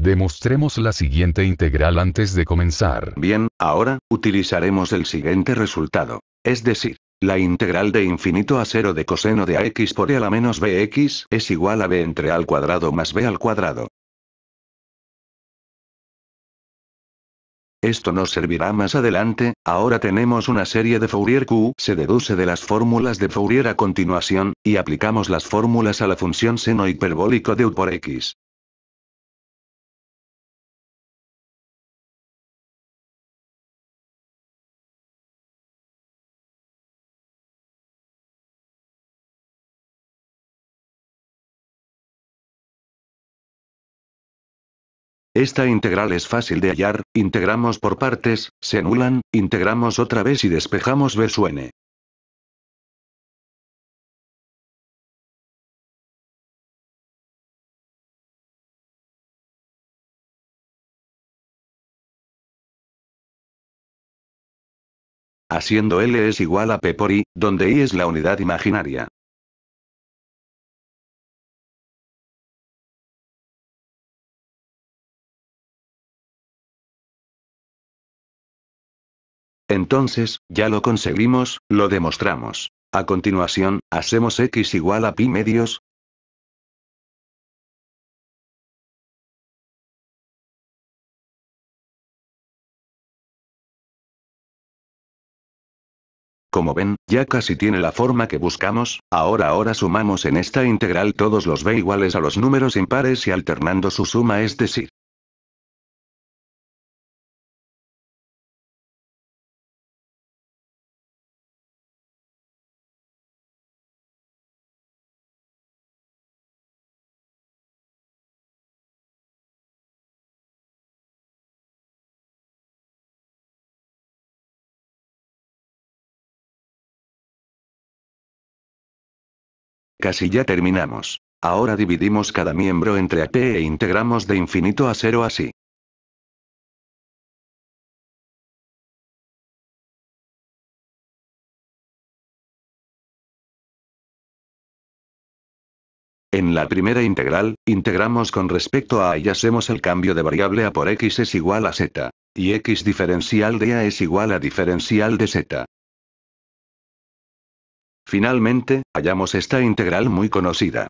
Demostremos la siguiente integral antes de comenzar. Bien, ahora, utilizaremos el siguiente resultado. Es decir, la integral de infinito a cero de coseno de ax por e a la menos bx es igual a b entre al cuadrado más b al cuadrado. Esto nos servirá más adelante, ahora tenemos una serie de Fourier Q, se deduce de las fórmulas de Fourier a continuación, y aplicamos las fórmulas a la función seno hiperbólico de u por x. Esta integral es fácil de hallar, integramos por partes, se anulan, integramos otra vez y despejamos b su n. Haciendo L es igual a P por I, donde I es la unidad imaginaria. Entonces, ya lo conseguimos, lo demostramos. A continuación, hacemos x igual a pi medios. Como ven, ya casi tiene la forma que buscamos, ahora ahora sumamos en esta integral todos los b iguales a los números impares y alternando su suma es decir, Casi ya terminamos. Ahora dividimos cada miembro entre a AP e integramos de infinito a cero así. En la primera integral, integramos con respecto a A y hacemos el cambio de variable A por x es igual a z, y x diferencial de A es igual a diferencial de z. Finalmente, hallamos esta integral muy conocida.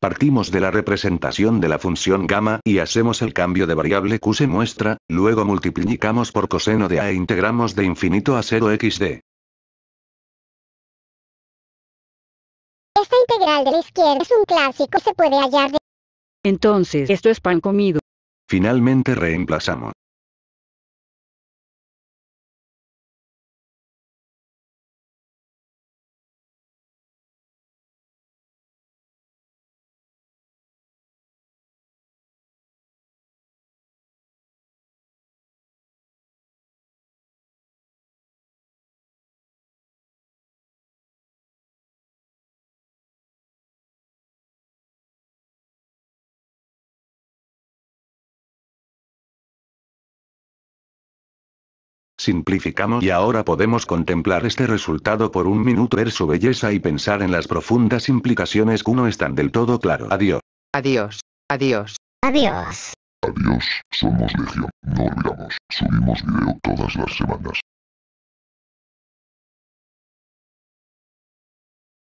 Partimos de la representación de la función gamma y hacemos el cambio de variable q se muestra, luego multiplicamos por coseno de a e integramos de infinito a 0xd. Esta integral de la izquierda es un clásico, se puede hallar de... Entonces, esto es pan comido. Finalmente reemplazamos Simplificamos y ahora podemos contemplar este resultado por un minuto, ver su belleza y pensar en las profundas implicaciones que no están del todo claro. Adiós. Adiós. Adiós. Adiós. Adiós, somos Legión, no olvidamos, subimos video todas las semanas.